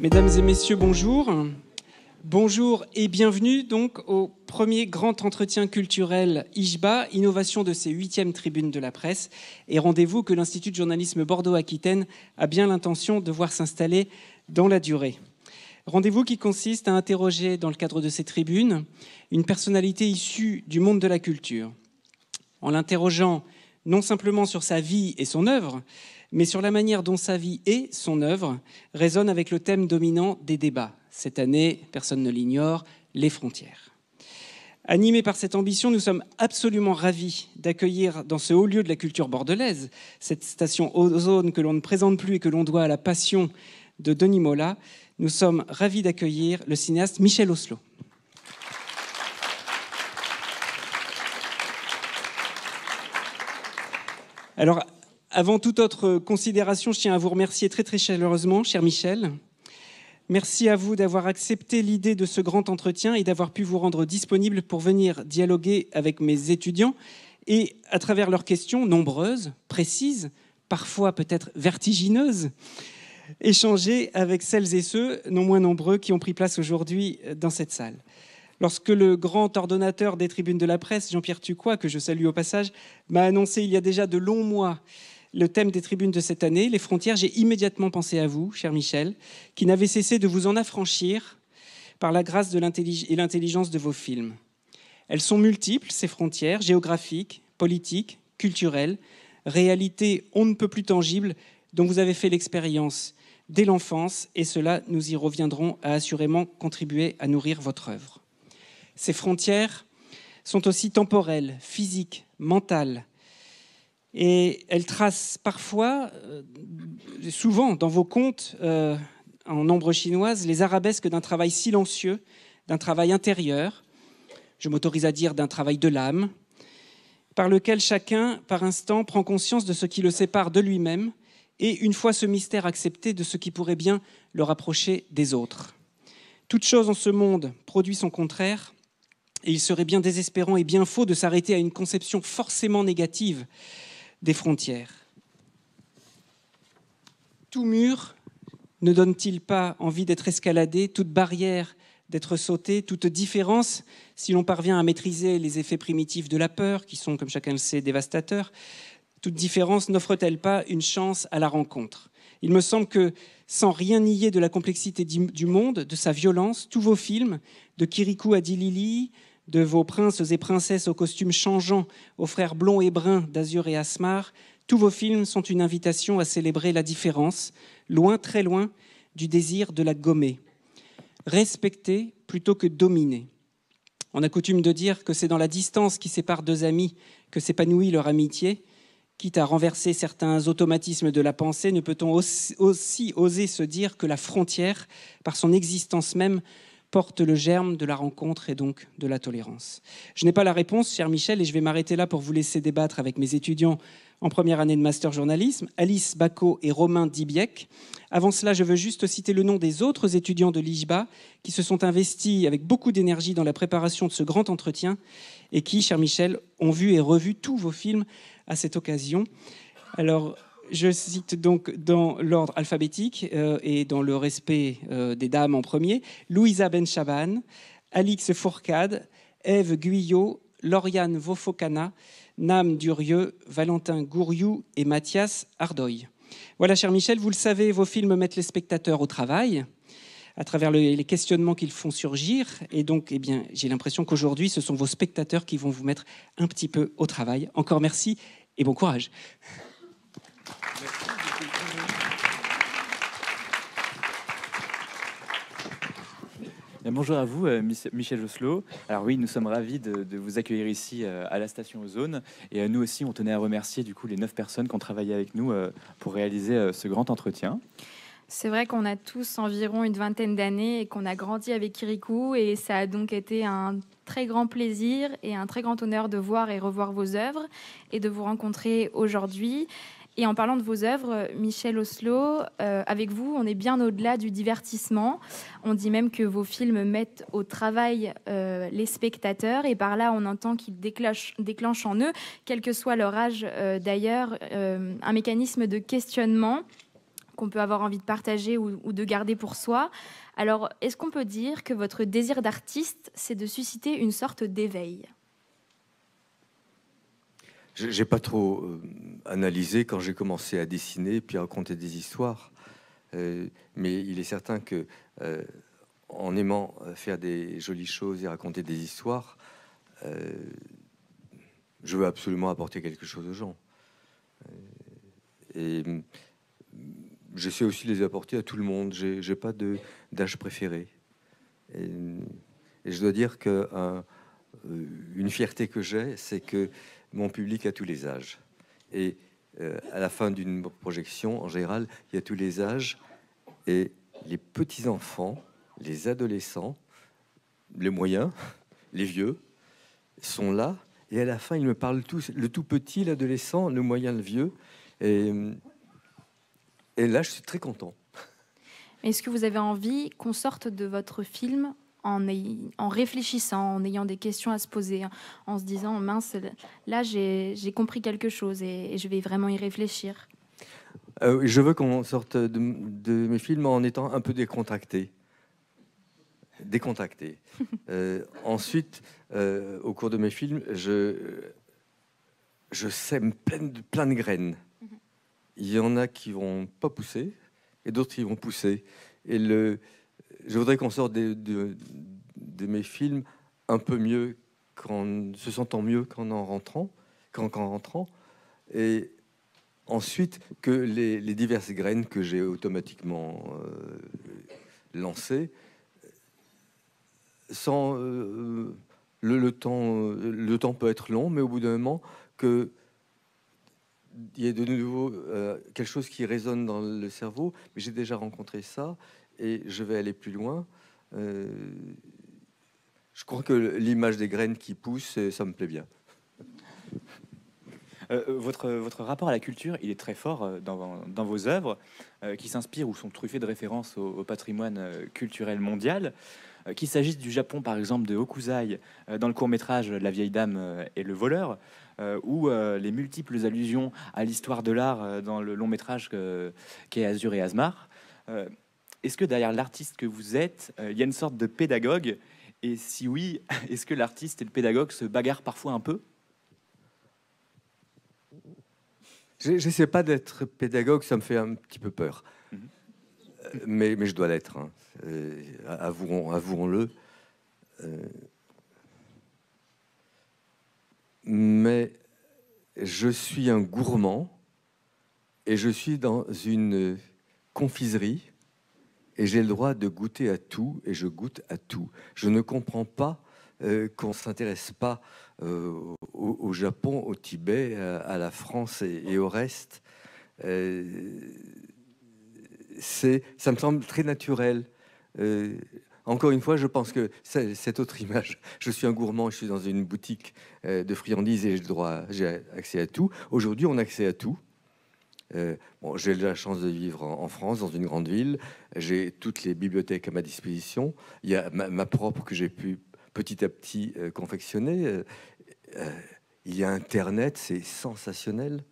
Mesdames et messieurs, bonjour. Bonjour et bienvenue donc au premier grand entretien culturel IJBA, innovation de ces huitièmes tribunes de la presse. Et rendez-vous que l'Institut de journalisme Bordeaux-Aquitaine a bien l'intention de voir s'installer dans la durée. Rendez-vous qui consiste à interroger, dans le cadre de ces tribunes, une personnalité issue du monde de la culture. En l'interrogeant non simplement sur sa vie et son œuvre, mais sur la manière dont sa vie et son œuvre résonnent avec le thème dominant des débats. Cette année, personne ne l'ignore, les frontières. Animés par cette ambition, nous sommes absolument ravis d'accueillir dans ce haut lieu de la culture bordelaise, cette station ozone que l'on ne présente plus et que l'on doit à la passion de Denis Mola, nous sommes ravis d'accueillir le cinéaste Michel Oslo. Alors, avant toute autre considération, je tiens à vous remercier très très chaleureusement, cher Michel. Merci à vous d'avoir accepté l'idée de ce grand entretien et d'avoir pu vous rendre disponible pour venir dialoguer avec mes étudiants et à travers leurs questions nombreuses, précises, parfois peut-être vertigineuses, échanger avec celles et ceux, non moins nombreux, qui ont pris place aujourd'hui dans cette salle. Lorsque le grand ordonnateur des tribunes de la presse, Jean-Pierre Tucois, que je salue au passage, m'a annoncé il y a déjà de longs mois le thème des tribunes de cette année, les frontières, j'ai immédiatement pensé à vous, cher Michel, qui n'avez cessé de vous en affranchir par la grâce de et l'intelligence de vos films. Elles sont multiples, ces frontières, géographiques, politiques, culturelles, réalités on ne peut plus tangibles dont vous avez fait l'expérience dès l'enfance, et cela, nous y reviendrons, a assurément contribuer à nourrir votre œuvre. Ces frontières sont aussi temporelles, physiques, mentales, et elle trace parfois, euh, souvent dans vos contes euh, en nombre chinoise, les arabesques d'un travail silencieux, d'un travail intérieur, je m'autorise à dire d'un travail de l'âme, par lequel chacun, par instant, prend conscience de ce qui le sépare de lui-même et, une fois ce mystère accepté, de ce qui pourrait bien le rapprocher des autres. Toute chose en ce monde produit son contraire, et il serait bien désespérant et bien faux de s'arrêter à une conception forcément négative des frontières. Tout mur ne donne-t-il pas envie d'être escaladé, toute barrière d'être sautée, toute différence, si l'on parvient à maîtriser les effets primitifs de la peur, qui sont, comme chacun le sait, dévastateurs, toute différence n'offre-t-elle pas une chance à la rencontre Il me semble que, sans rien nier de la complexité du monde, de sa violence, tous vos films, de Kirikou à Dilili, de vos princes et princesses aux costumes changeants, aux frères blonds et bruns d'Azur et Asmar, tous vos films sont une invitation à célébrer la différence, loin, très loin, du désir de la gommer. Respecter plutôt que dominer. On a coutume de dire que c'est dans la distance qui sépare deux amis que s'épanouit leur amitié. Quitte à renverser certains automatismes de la pensée, ne peut-on aussi oser se dire que la frontière, par son existence même, porte le germe de la rencontre et donc de la tolérance Je n'ai pas la réponse, cher Michel, et je vais m'arrêter là pour vous laisser débattre avec mes étudiants en première année de master journalisme, Alice Bacot et Romain Dibiec. Avant cela, je veux juste citer le nom des autres étudiants de l'IJBA qui se sont investis avec beaucoup d'énergie dans la préparation de ce grand entretien et qui, cher Michel, ont vu et revu tous vos films à cette occasion. Alors, je cite donc dans l'ordre alphabétique euh, et dans le respect euh, des dames en premier Louisa Benchaban, Alix Fourcade, Eve Guyot, Lauriane Vofocana, Nam Durieux, Valentin Gouriou et Mathias Ardoy. Voilà, cher Michel, vous le savez, vos films mettent les spectateurs au travail à travers les questionnements qu'ils font surgir. Et donc, eh bien, j'ai l'impression qu'aujourd'hui, ce sont vos spectateurs qui vont vous mettre un petit peu au travail. Encore merci et bon courage. Bonjour à vous, euh, Michel Joslo. Alors oui, nous sommes ravis de, de, vous accueillir ici euh, à la station Ozone. Et euh, nous aussi, on tenait à remercier du coup les neuf personnes qui ont travaillé avec nous pour réaliser ce grand entretien. C'est vrai qu'on a tous environ une vingtaine d'années et qu'on a grandi avec Kirikou et ça a donc été un très grand plaisir et un très grand honneur de voir et revoir vos œuvres et de vous rencontrer aujourd'hui. Et en parlant de vos œuvres, euh, Michel Oslo, euh, avec vous, on est bien au-delà du divertissement. On dit même que vos films mettent au travail euh, les spectateurs et par là, on entend qu'ils déclenchent, en eux, quel que soit leur âge d'ailleurs, un mécanisme de questionnement qu'on peut avoir envie de partager ou de garder pour soi. Alors, est-ce qu'on peut dire que votre désir d'artiste, c'est de susciter une sorte d'éveil j'ai pas trop euh, analysé quand j'ai commencé à dessiner puis à raconter des histoires, euh, mais il est certain que euh, en aimant faire des jolies choses et raconter des histoires, je veux absolument apporter quelque chose aux gens. Et je j'essaie aussi les apporter à tout le monde. J'ai pas d'âge préféré. Et, et, je dois dire que une fierté que j'ai, c'est que mon public à tous les âges. Et euh, à la fin d'une projection, en général, il y a tous les âges et les petits-enfants, les adolescents, les moyens, les vieux sont là. Et à la fin, ils me parlent tous, le tout petit, l'adolescent, le moyen, le vieux. et là, je suis très content. Est-ce que vous avez envie qu'on sorte de votre film en, réfléchissant, en ayant des questions à se poser, en se disant mince, là j'ai compris quelque chose et, je vais vraiment y réfléchir. Euh, je veux qu'on sorte de, mes films en étant un peu décontracté. Décontracté. Euh, ensuite, euh, au cours de mes films, je, je sème plein de, plein de graines. Mhm. Il y en a qui vont pas pousser et d'autres qui vont pousser. Et le, je voudrais qu'on sorte de, mes films un peu mieux, se sentant mieux qu'en en rentrant, rentrant, et ensuite que les, diverses graines que j'ai automatiquement euh, lancées, sans euh, le, temps, le temps peut être long, mais au bout d'un moment que il y ait de nouveau euh, quelque chose qui résonne dans le cerveau, mais j'ai déjà rencontré ça, et je vais aller plus loin. Euh, je crois que l'image des graines qui poussent, euh, ça me plaît bien. Euh, votre, votre rapport à la culture, il est très fort dans, vos œuvres, qui s'inspirent ou sont truffées de références au, patrimoine culturel mondial. Qu'il s'agisse du Japon, par exemple, de Hokusai, dans le court-métrage La vieille dame et le voleur, ou les multiples allusions à l'histoire de l'art dans le long métrage qu'est Azur et Asmar. Est-ce que derrière l'artiste que vous êtes, euh, il y a une sorte de pédagogue Et si oui, est-ce que l'artiste et le pédagogue se bagarrent parfois un peu J'essaie pas d'être pédagogue, ça me fait un petit peu peur. Mhm. Euh, mais, je dois l'être, hein. euh, avouons-le. mais je suis un gourmand et je suis dans une confiserie et j'ai le droit de goûter à tout, et je goûte à tout. Je ne comprends pas euh, qu'on ne s'intéresse pas euh, au, Japon, au Tibet, à, la France et, au reste. Euh, ça me semble très naturel. Euh, encore une fois, je pense que cette autre image, je suis un gourmand, je suis dans une boutique de friandises et j'ai accès à tout. Aujourd'hui, on a accès à tout j'ai euh, bon, j'ai la chance de vivre en, France, dans une grande ville. J'ai toutes les bibliothèques à ma disposition. Il y a ma, propre que j'ai pu petit à petit euh, confectionner. Euh, il y a Internet, c'est sensationnel.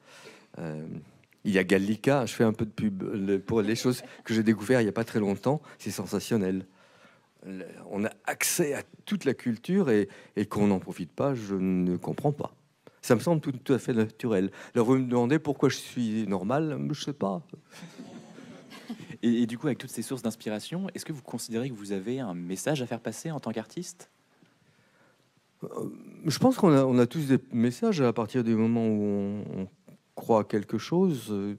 il y a Gallica, je fais un peu de pub pour les choses que j'ai découvert il n'y a pas très longtemps, c'est sensationnel. On a accès à toute la culture et, et qu'on n'en profite pas, je ne comprends pas. Ça me semble tout, à fait naturel. Alors vous me demandez pourquoi je suis normal Je sais pas. Et, du coup, avec toutes ces sources d'inspiration, est-ce que vous considérez que vous avez un message à faire passer en tant qu'artiste euh, Je pense qu'on a, on a, tous des messages à partir du moment où on, croit quelque chose, euh,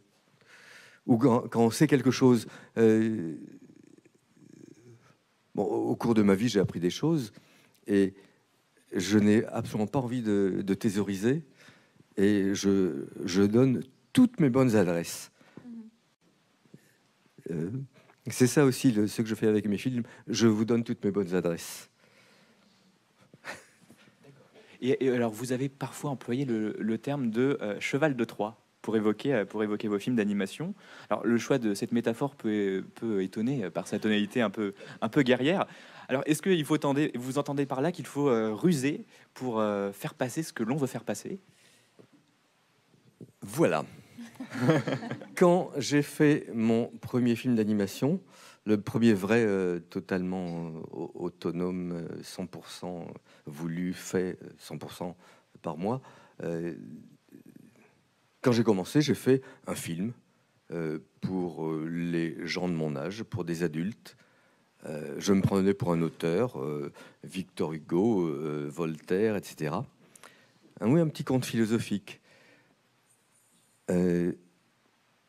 ou quand, on sait quelque chose. Euh, bon, au cours de ma vie, j'ai appris des choses, et je n'ai absolument pas envie de, de thésauriser et je, donne toutes mes bonnes adresses. Mhm. Euh, c'est ça aussi ce que je fais avec mes films. Je vous donne toutes mes bonnes adresses. Et, alors, vous avez parfois employé le, terme de euh, cheval de Troie pour évoquer, euh, pour évoquer vos films d'animation. Alors, le choix de cette métaphore peut, peut étonner par sa tonalité un peu, un peu guerrière. Alors, est-ce que vous entendez par là qu'il faut euh, ruser pour euh, faire passer ce que l'on veut faire passer Voilà. Quand j'ai fait mon premier film d'animation, le premier vrai euh, totalement autonome, 100% voulu, fait 100% par moi, quand j'ai commencé, j'ai fait un film pour les gens de mon âge, pour des adultes euh, je me prenais pour un auteur, euh, Victor Hugo, euh, Voltaire, etc. Un, oui, un petit conte philosophique.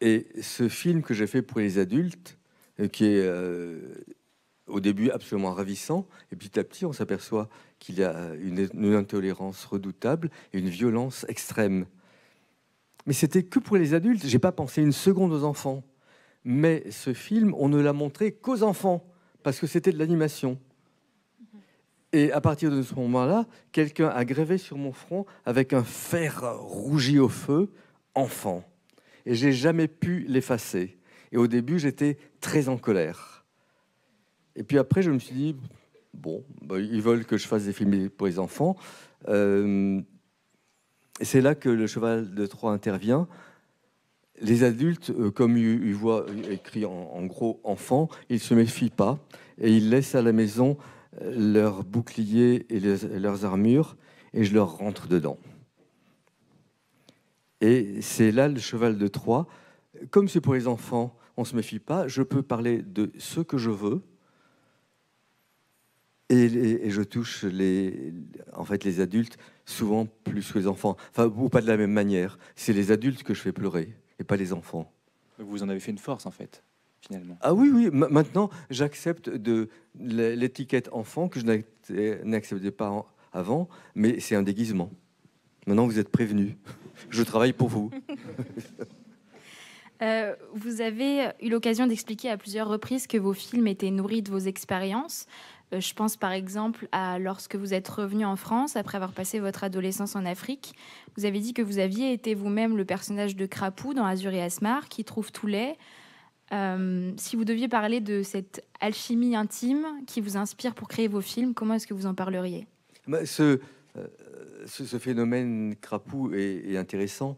et ce film que j'ai fait pour les adultes, qui est au début absolument ravissant, et petit à petit on s'aperçoit qu'il y a une, intolérance redoutable et une violence extrême. Mais c'était que pour les adultes, j'ai pas pensé une seconde aux enfants. Mais ce film, on ne l'a montré qu'aux enfants parce que c'était de l'animation. Et à partir de ce moment-là, quelqu'un a grévé sur mon front avec un fer rougi au feu, enfant. Et j'ai jamais pu l'effacer. Et au début, j'étais très en colère. Et puis après, je me suis dit, bon, bah, ils veulent que je fasse des films pour les enfants. Euh, et c'est là que le cheval de Troie intervient les adultes, euh, comme ils voit écrit en, gros enfants », ils ne se méfient pas et ils laissent à la maison euh, leurs boucliers et, leurs armures et je leur rentre dedans. Et c'est là le cheval de Troie. Comme c'est pour les enfants, on ne se méfie pas, je peux parler de ce que je veux et, je touche les, en fait, les adultes souvent plus que les enfants, enfin, ou pas de la même manière. C'est les adultes que je fais pleurer et pas les enfants. vous en avez fait une force en fait, finalement. Ah oui, oui. maintenant, j'accepte de l'étiquette enfant que je n'acceptais pas avant, mais c'est un déguisement. Maintenant, vous êtes prévenu. je travaille pour vous. Euh, vous avez eu l'occasion d'expliquer à plusieurs reprises que vos films étaient nourris de vos expériences. Euh, je pense par exemple à lorsque vous êtes revenu en France après avoir passé votre adolescence en Afrique. Vous avez dit que vous aviez été vous-même le personnage de Crapou dans Azur et Asmar qui trouve tout laid. Euh, si vous deviez parler de cette alchimie intime qui vous inspire pour créer vos films, comment est-ce que vous en parleriez bah, euh, ce, phénomène Crapou est, intéressant.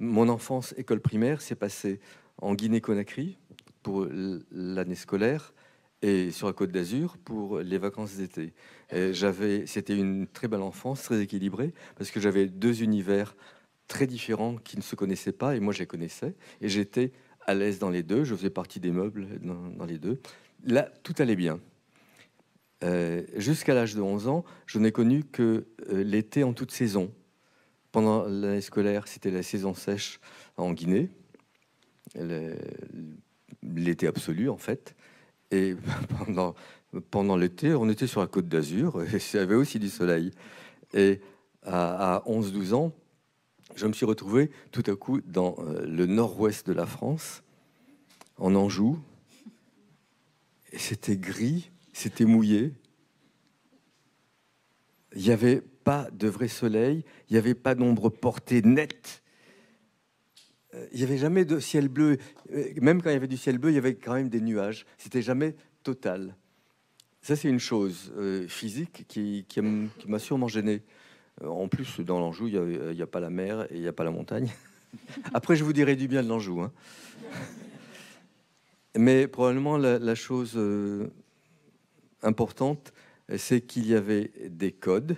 mon enfance école primaire s'est passée en Guinée-Conakry pour l'année scolaire et sur la Côte d'Azur pour les vacances d'été. J'avais, c'était une très belle enfance, très équilibrée, parce que j'avais deux univers très différents qui ne se connaissaient pas, et moi je les connaissais, et j'étais à l'aise dans les deux, je faisais partie des meubles dans, les deux. Là, tout allait bien. Euh, jusqu'à l'âge de 11 ans, je n'ai connu que euh, l'été en toute saison. Pendant l'année scolaire, c'était la saison sèche en Guinée, l'été absolu en fait. Et pendant, pendant l'été, on était sur la côte d'Azur et il y avait aussi du soleil. Et à, à 11-12 ans, je me suis retrouvé tout à coup dans euh, le nord-ouest de la France, en Anjou. Et c'était gris, c'était mouillé. Il n'y avait pas de vrai soleil, il n'y avait pas d'ombre portée nette euh, il n'y avait jamais de ciel bleu. Euh, même quand il y avait du ciel bleu, il y avait quand même des nuages. C'était jamais total. Ça, c'est une chose euh, physique qui, m'a sûrement gêné. En plus, dans l'Anjou, il n'y a, pas la mer et il n'y a pas la montagne. Après, je vous dirai du bien de l'Anjou. Hein. Mais probablement, la, chose importante, c'est qu'il y avait des codes.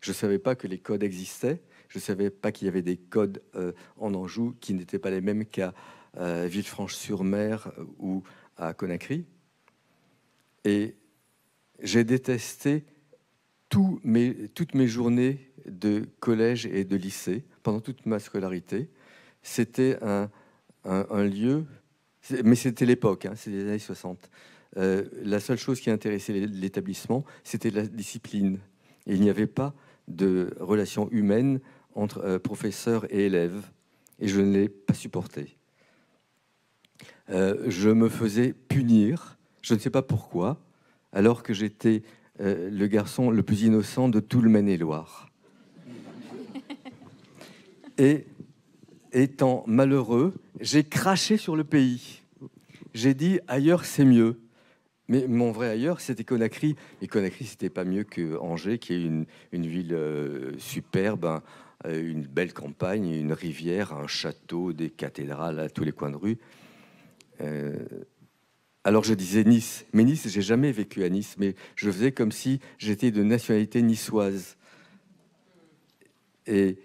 Je ne savais pas que les codes existaient. Je ne savais pas qu'il y avait des codes euh, en Anjou qui n'étaient pas les mêmes qu'à euh, Villefranche-sur-Mer euh, ou à Conakry. Et j'ai détesté toutes mes journées de collège et de lycée, pendant toute ma scolarité. C'était un, lieu, mais c'était l'époque, hein, c'est les années 60. la seule chose qui intéressait l'établissement, c'était la discipline. il n'y avait pas de relations humaines entre euh, professeur et élève, et je ne l'ai pas supporté. Euh, je me faisais punir, je ne sais pas pourquoi, alors que j'étais euh, le garçon le plus innocent de tout le Maine-et-Loire. Et étant malheureux, j'ai craché sur le pays. J'ai dit ailleurs c'est mieux. Mais mon vrai ailleurs, c'était Conakry. Et Conakry, c'était pas mieux que Angers, qui est une, ville superbe, euh, une belle campagne, une rivière, un château, des cathédrales à tous les coins de rue. Euh, alors je disais Nice, mais Nice, j'ai jamais vécu à Nice, mais je faisais comme si j'étais de nationalité niçoise. Et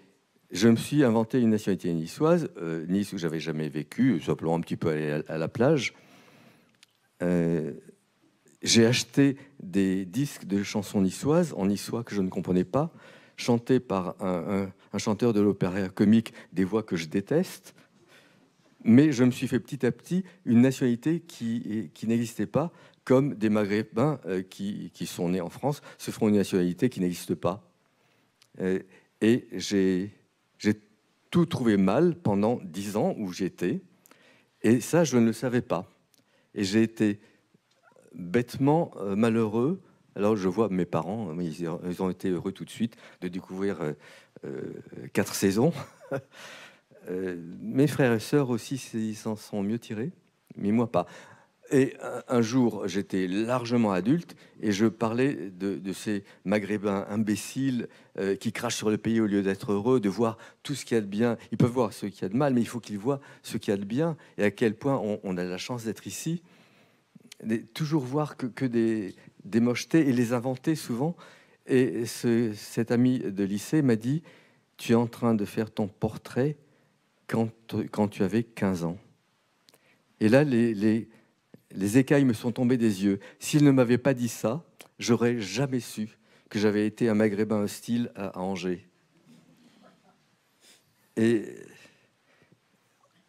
je me suis inventé une nationalité niçoise, euh, Nice où j'avais jamais vécu, simplement un petit peu à, la plage. j'ai acheté des disques de chansons niçoises en niçois que je ne comprenais pas, chantés par un, un chanteur de l'opéra comique des voix que je déteste, mais je me suis fait petit à petit une nationalité qui, qui n'existait pas, comme des Maghrébins euh, qui, qui, sont nés en France se feront une nationalité qui n'existe pas. Euh, et, et j'ai tout trouvé mal pendant dix ans où j'étais, et ça, je ne le savais pas. Et j'ai été bêtement euh, malheureux. Alors je vois mes parents, ils ont été heureux tout de suite de découvrir euh, quatre saisons. Euh, mes frères et sœurs aussi, s'en sont mieux tirés, mais moi pas. Et un, jour, j'étais largement adulte et je parlais de, ces Maghrébins imbéciles euh, qui crachent sur le pays au lieu d'être heureux, de voir tout ce qu'il y a de bien. Ils peuvent voir ce qu'il y a de mal, mais il faut qu'ils voient ce qu'il y a de bien et à quel point on, a la chance d'être ici. toujours voir que, des, des, mochetés et les inventer souvent, et cet ami de lycée m'a dit, tu es en train de faire ton portrait quand, tu avais 15 ans. Et là, les, les, écailles me sont tombées des yeux. S'il ne m'avait pas dit ça, j'aurais jamais su que j'avais été un maghrébin hostile à Angers. Et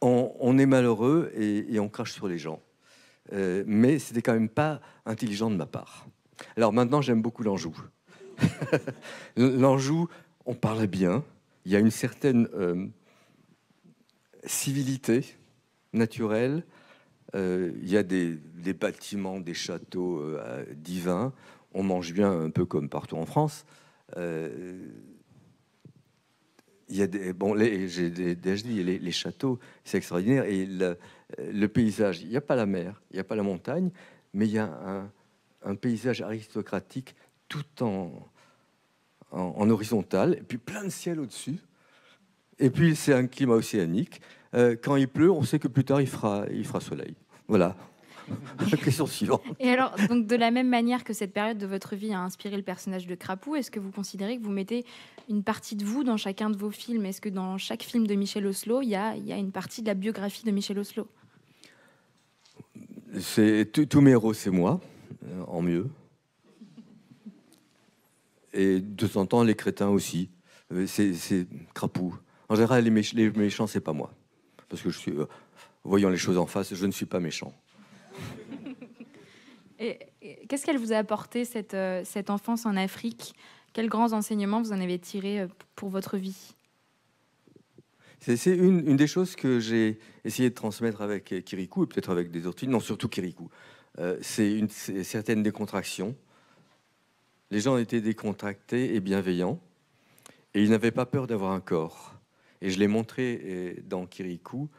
on, est malheureux et, on crache sur les gens. Mais euh, mais c'était quand même pas intelligent de ma part. Alors maintenant, j'aime beaucoup l'Anjou. L'Anjou, on parle bien. Il y a une certaine euh, civilité naturelle. Euh, il y a des, bâtiments, des châteaux euh, divins. On mange bien un peu comme partout en France. il y a des, bon, les, j'ai déjà les, châteaux, c'est extraordinaire. Et le, paysage, il n'y a pas la mer, il n'y a pas la montagne, mais il y a un paysage aristocratique tout en, en, horizontal, et puis plein de ciel au-dessus. Et puis c'est un climat océanique. Euh, quand il pleut, on sait que plus tard il fera, il fera soleil. Voilà. Question suivante. Et alors, donc de la même manière que cette période de votre vie a inspiré le personnage de Crapou, est-ce que vous considérez que vous mettez une partie de vous dans chacun de vos films Est-ce que dans chaque film de Michel Oslo, il y a, y a, une partie de la biographie de Michel Oslo C'est tous mes héros, c'est moi, euh, en mieux et de temps en temps les crétins aussi. Euh, c'est crapaud. En général, les, méchants, c'est pas moi. Parce que je suis. Euh, voyant les choses en face, je ne suis pas méchant. Et, qu'est-ce qu'elle vous a apporté, cette, euh, cette enfance en Afrique Quels grands enseignements vous en avez tiré pour votre vie C'est une, des choses que j'ai essayé de transmettre avec Kirikou et peut-être avec des autres filles, non, surtout Kirikou. C'est une certaine décontraction, les gens étaient décontractés et bienveillants, et ils n'avaient pas peur d'avoir un corps. Et je l'ai montré eh, dans Kirikou,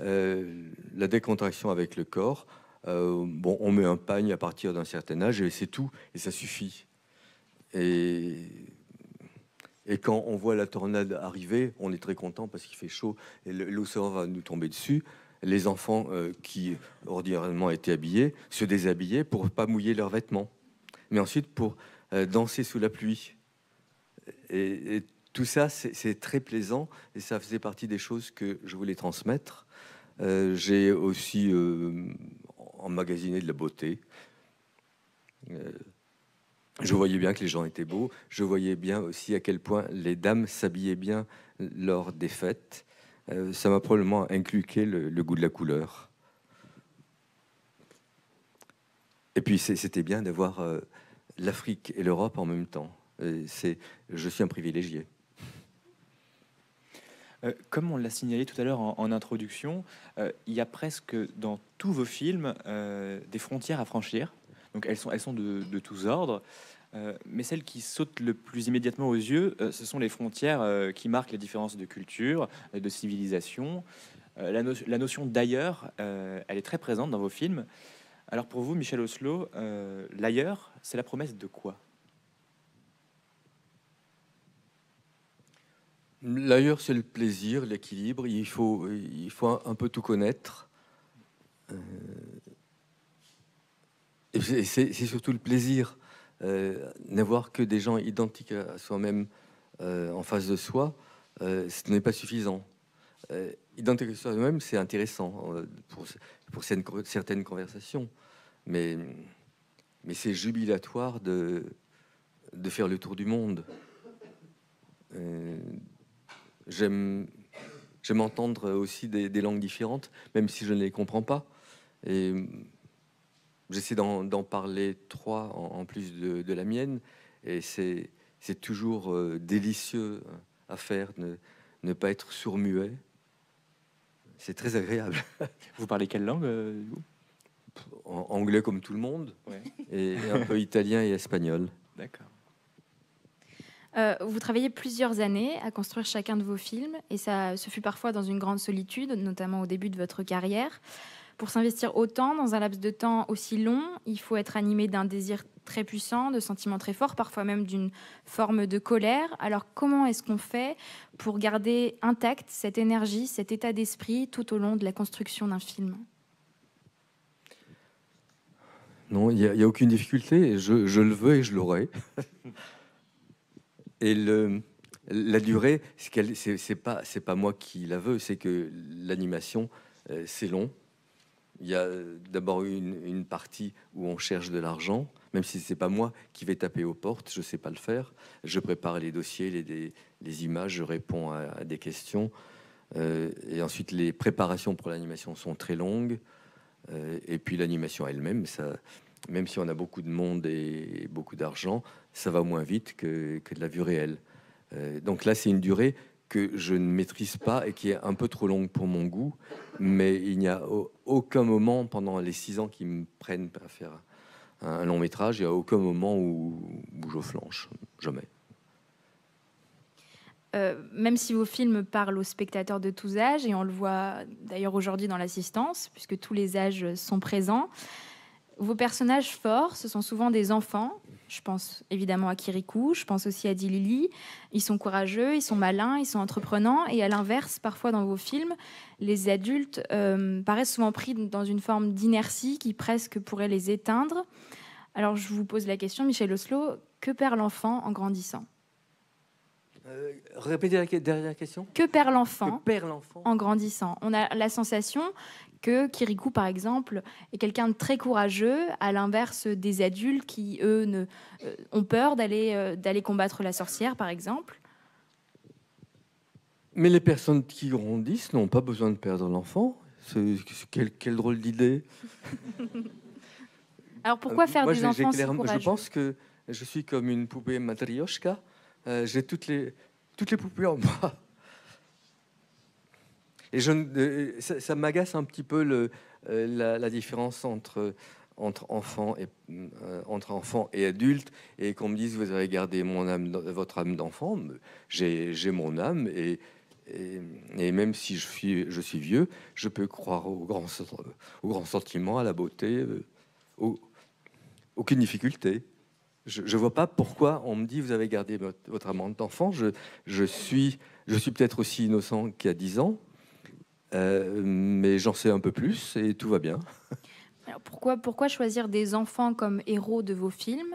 euh, la décontraction avec le corps. Euh, bon, on met un pagne à partir d'un certain âge et c'est tout, et ça suffit. Et, quand on voit la tornade arriver, on est très content parce qu'il fait chaud et l'océan va nous tomber dessus les enfants euh, qui ordinairement étaient habillés se déshabillaient pour pas mouiller leurs vêtements, mais ensuite pour euh, danser sous la pluie. Et, tout ça, c'est très plaisant et ça faisait partie des choses que je voulais transmettre. Euh, j'ai aussi euh, emmagasiné de la beauté. je voyais bien que les gens étaient beaux. Je voyais bien aussi à quel point les dames s'habillaient bien lors des fêtes. ça m'a probablement inculqué le goût de la couleur. Et puis c'était bien d'avoir l'Afrique et l'Europe en même temps. C'est, je suis un privilégié. Euh, comme on l'a signalé tout à l'heure en, introduction, euh, il y a presque dans tous vos films euh, des frontières à franchir. Donc elles sont, elles sont de, tous ordres. mais celles qui sautent le plus immédiatement aux yeux, ce sont les frontières qui marquent les différences de culture, de civilisation. La, la, notion d'ailleurs, elle est très présente dans vos films. Alors pour vous, Michel Oslo, l'ailleurs, c'est la promesse de quoi L'ailleurs, c'est le plaisir, l'équilibre. Il faut, il faut un, peu tout connaître. Euh, et c'est surtout le plaisir. Euh, n'avoir que des gens identiques à soi-même euh, en face de soi, ce n'est pas suffisant. identique à soi-même, c'est intéressant pour, pour certaines conversations. Mais mais c'est jubilatoire de, de faire le tour du monde. Euh, j'aime entendre aussi des, langues différentes, même si je ne les comprends pas. Et j'essaie d'en parler trois en, plus de, la mienne. Et c'est toujours euh, délicieux à faire, ne, ne pas être sourd-muet. C'est très agréable. Vous parlez quelle langue euh, anglais comme tout le monde, et, un peu italien et espagnol. D'accord. Euh, vous travaillez plusieurs années à construire chacun de vos films, et ça se fut parfois dans une grande solitude, notamment au début de votre carrière. Pour s'investir autant dans un laps de temps aussi long, il faut être animé d'un désir très puissant, de sentiments très forts, parfois même d'une forme de colère. Alors comment est-ce qu'on fait pour garder intacte cette énergie, cet état d'esprit tout au long de la construction d'un film non, il n'y a, aucune difficulté. Je, le veux et je l'aurai. et la durée, c'est n'est pas, moi qui la veux, c'est que l'animation, euh, c'est long. Il y a d'abord une, partie où on cherche de l'argent, même si ce n'est pas moi qui vais taper aux portes, je ne sais pas le faire. Je prépare les dossiers, les, images, je réponds à, des questions. Euh, et ensuite, les préparations pour l'animation sont très longues. Euh, et puis l'animation elle-même, même si on a beaucoup de monde et beaucoup d'argent, ça va moins vite que, de la vue réelle. Euh, donc là, c'est une durée que je ne maîtrise pas et qui est un peu trop longue pour mon goût, mais il n'y a aucun moment pendant les six ans qui me prennent à faire un long métrage, il n'y a aucun moment où, où je flanche, jamais. Euh, même si vos films parlent aux spectateurs de tous âges, et on le voit d'ailleurs aujourd'hui dans l'assistance, puisque tous les âges sont présents, vos personnages forts, ce sont souvent des enfants. Je pense évidemment à Kirikou, je pense aussi à Dilili. Ils sont courageux, ils sont malins, ils sont entreprenants. Et à l'inverse, parfois dans vos films, les adultes euh, paraissent souvent pris dans une forme d'inertie qui presque pourrait les éteindre. Alors je vous pose la question, Michel Oslo, que perd l'enfant en grandissant euh, Répéter la dernière question. Que perd l'enfant en grandissant On a la sensation que Kirikou, par exemple, est quelqu'un de très courageux, à l'inverse des adultes qui, eux, ne, euh, ont peur d'aller euh, d'aller combattre la sorcière, par exemple. Mais les personnes qui grandissent n'ont pas besoin de perdre l'enfant. Quelle, drôle d'idée Alors pourquoi faire des enfants si courageux Je pense que je suis comme une poupée matrioshka. Euh, j'ai toutes les, toutes les poupées en moi. Et je, euh, ça, ça m'agace un petit peu le, euh, la, différence entre, entre, enfants et, entre enfants et adultes, et qu'on me dise, vous avez gardé mon âme, votre âme d'enfant. J'ai mon âme, et, et, même si je suis, je suis vieux, je peux croire au grand, au grand sentiment, à la beauté, aucune difficulté. Je ne vois pas pourquoi on me dit vous avez gardé votre, votre d'enfant. Je, suis, je suis peut-être aussi innocent qu'il y a 10 ans, euh, mais j'en sais un peu plus et tout va bien. pourquoi, pourquoi choisir des enfants comme héros de vos films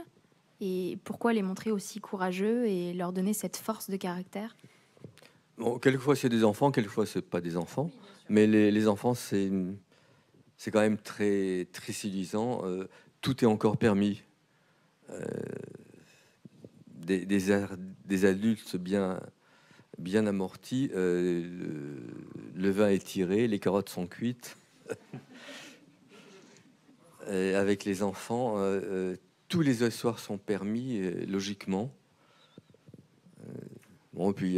et pourquoi les montrer aussi courageux et leur donner cette force de caractère bon, Quelquefois c'est des enfants, quelquefois c'est pas des enfants, mais les, enfants c'est c'est quand même très très séduisant. Euh, tout est encore permis. Euh, des, adultes bien, amortis, euh, le, vin est tiré, les carottes sont cuites. avec les enfants, euh, tous les soirs sont permis, logiquement. bon, puis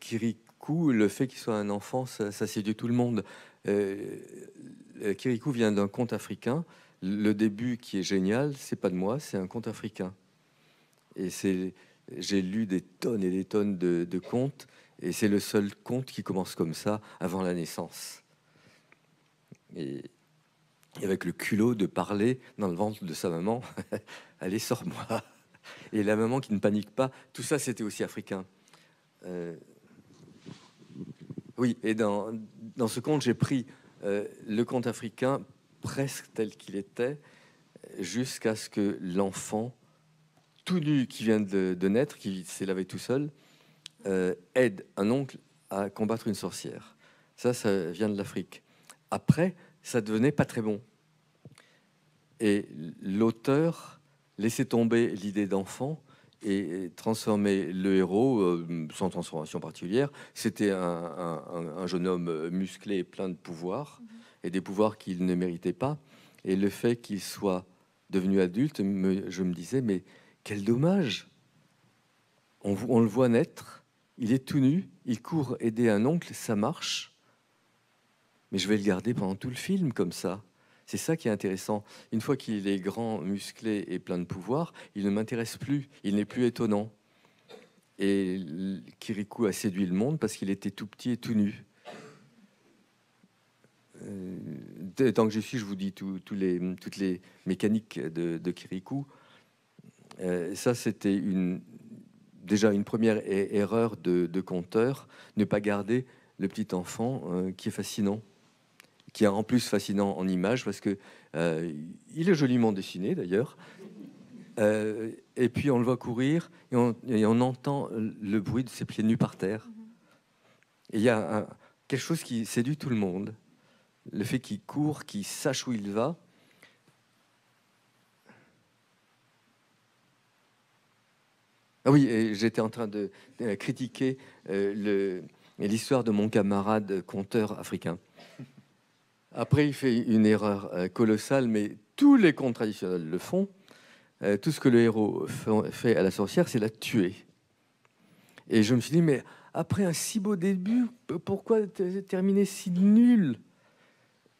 Kirikou, le fait qu'il soit un enfant, ça, ça séduit tout le monde. Kirikou vient d'un conte africain le début qui est génial, c'est pas de moi, c'est un conte africain. Et c'est, j'ai lu des tonnes et des tonnes de, contes, et c'est le seul conte qui commence comme ça avant la naissance. Et, avec le culot de parler dans le ventre de sa maman, allez sors-moi. Et la maman qui ne panique pas, tout ça c'était aussi africain. Euh, oui, et dans, ce conte, j'ai pris euh, le conte africain presque tel qu'il était, jusqu'à ce que l'enfant, tout nu qui vient de, naître, qui s'est lavé tout seul, euh, aide un oncle à combattre une sorcière. Ça, ça vient de l'Afrique. Après, ça devenait pas très bon. Et l'auteur laissait tomber l'idée d'enfant et transformait le héros, euh, sans transformation particulière, c'était un, jeune homme musclé et plein de pouvoir. Mm-hmm et des pouvoirs qu'il ne méritait pas. Et le fait qu'il soit devenu adulte, je me disais, mais quel dommage on, on, le voit naître, il est tout nu, il court aider un oncle, ça marche. Mais je vais le garder pendant tout le film comme ça. C'est ça qui est intéressant. Une fois qu'il est grand, musclé et plein de pouvoir, il ne m'intéresse plus, il n'est plus étonnant. Et Kirikou a séduit le monde parce qu'il était tout petit et tout nu. Euh, tant que je suis, je vous dis les, toutes les mécaniques de, Kirikou. Euh, ça, c'était déjà une première e-, erreur de, de, compteur, ne pas garder le petit enfant euh, qui est fascinant, qui est en plus fascinant en image, parce que il est joliment dessiné d'ailleurs. et puis on le voit courir et on, entend le bruit de ses pieds nus par terre. Mm-hmm. Il y a quelque chose qui séduit tout le monde le fait qu'il court, qu'il sache où il va. Ah oui, j'étais en train de, critiquer euh, l'histoire de mon camarade conteur africain. Après, il fait une erreur euh, colossale, mais tous les contes traditionnels le font. Euh, tout ce que le héros fait à la sorcière, c'est la tuer. Et je me suis dit, mais après un si beau début, pourquoi terminer si nul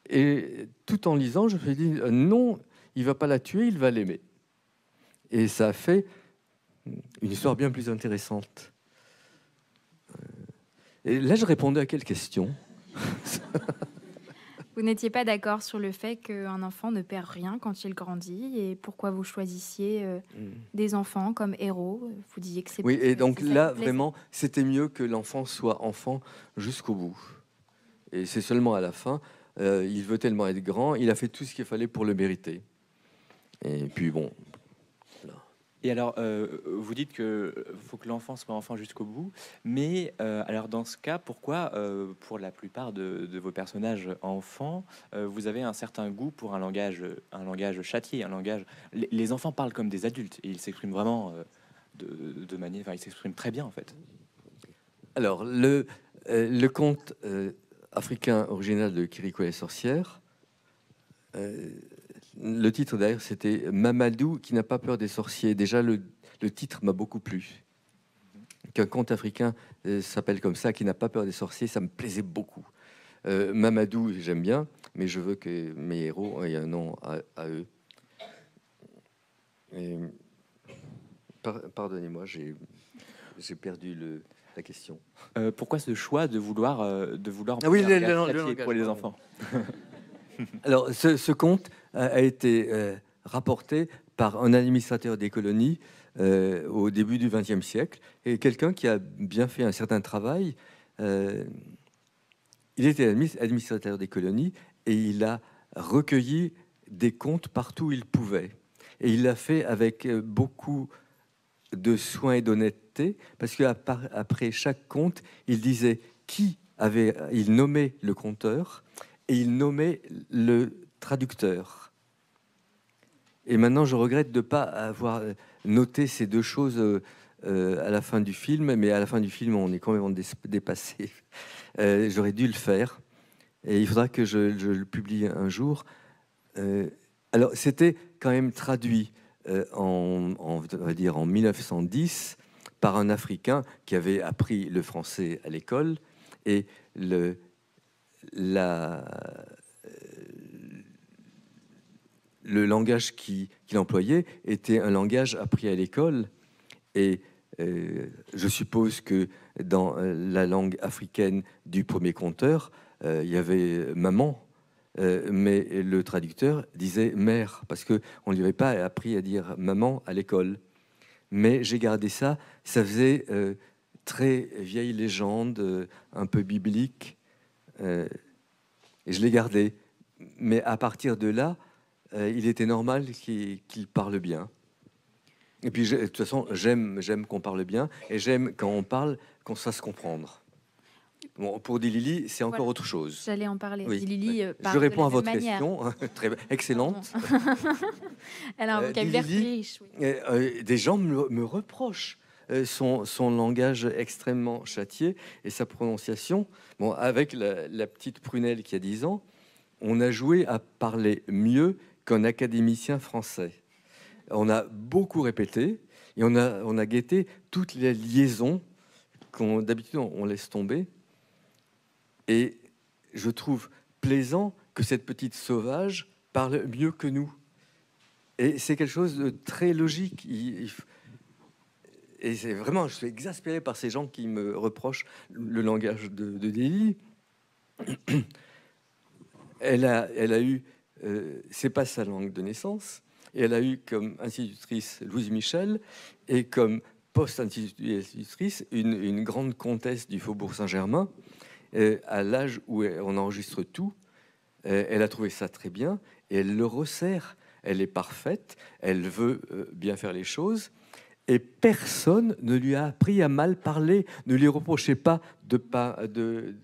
et tout en lisant, je me suis dit, non, il va pas la tuer, il va l'aimer. Et ça a fait une histoire bien plus intéressante. Euh, et là, je répondais à quelle question Vous n'étiez pas d'accord sur le fait qu'un enfant ne perd rien quand il grandit et pourquoi vous choisissiez euh, hmm. des enfants comme héros. Vous disiez que c'est Oui, et donc là, vraiment, c'était mieux que l'enfant soit enfant jusqu'au bout. Et c'est seulement à la fin, euh, il veut tellement être grand, il a fait tout ce qu'il fallait pour le mériter. Et puis bon. Et alors, euh, vous dites qu'il euh, faut que l'enfant soit enfant jusqu'au bout, mais alors dans ce cas, pourquoi, pour la plupart de, vos personnages enfants, vous avez un certain goût pour un langage, un langage châtié, un langage. Les, enfants parlent comme des adultes et ils s'expriment vraiment de, manière, enfin, ils s'expriment très bien en fait. Alors le conte africain original de Kiriko et les sorcière. Euh, le titre d'ailleurs, c'était Mamadou qui n'a pas peur des sorciers. Déjà, le, titre m'a beaucoup plu. Qu'un conte africain euh, s'appelle comme ça, qui n'a pas peur des sorciers, ça me plaisait beaucoup. Euh, Mamadou, j'aime bien, mais je veux que mes héros aient un nom à, eux. Pardonnez-moi, j'ai perdu le la question. Euh, pourquoi ce choix de vouloir, euh, de vouloir ah pour les enfants Alors, ce, compte a, été euh, rapporté par un administrateur des colonies au début du XXe siècle et quelqu'un qui a bien fait un certain travail. il était administrateur des colonies et il a recueilli des comptes partout où il pouvait. Et il l'a fait avec beaucoup de soin et d'honnêteté, parce que après chaque compte, il disait qui avait, il nommait le compteur et il nommait le traducteur. Et maintenant, je regrette de ne pas avoir euh, noté ces deux choses euh, euh, à la fin du film, mais à la fin du film, on est quand complètement dépassé. J'aurais dû le faire, et il faudra que je le publie un jour. alors, c'était quand même traduit. Euh, en, on va dire en 1910 par un Africain qui avait appris le français à l'école et le, la, le langage qu'il employait était un langage appris à l'école et euh, je suppose que dans euh, la langue africaine du premier conteur, il y avait maman euh, mais le traducteur disait mère, parce qu'on ne lui avait pas appris à dire maman à l'école. Mais j'ai gardé ça, ça faisait euh, très vieille légende, euh, un peu biblique, et je l'ai gardé. Mais à partir de là, il était normal qu'il parle bien. Et puis, de toute façon, j'aime qu'on parle bien, et j'aime quand on parle qu'on se comprendre. Bon, pour Dilili, c'est encore autre chose. J'allais en parler. Dilili euh, Je réponds à votre question. Très excellente. Ah Elle a un euh, vocabulaire riche. Euh, des gens me, reprochent son, langage extrêmement châtié et sa prononciation. Bon, avec la, petite prunelle qui a 10 ans, on a joué à parler mieux qu'un académicien français. On a beaucoup répété et on a, on a guetté toutes les liaisons qu'on d'habitude on laisse tomber. Et je trouve plaisant que cette petite sauvage parle mieux que nous. Et c'est quelque chose de très logique. et c'est vraiment, je suis exaspéré par ces gens qui me reprochent le langage de, de elle, a, elle a eu, Ce euh, c'est pas sa langue de naissance, et elle a eu comme institutrice Louise Michel et comme post-institutrice une grande comtesse du Faubourg Saint-Germain. Euh, à l'âge où on enregistre tout, euh, elle a trouvé ça très bien et elle le resserre. Elle est parfaite, elle veut euh, bien faire les choses et personne ne lui a appris à mal parler. Ne lui reprochait pas de pas de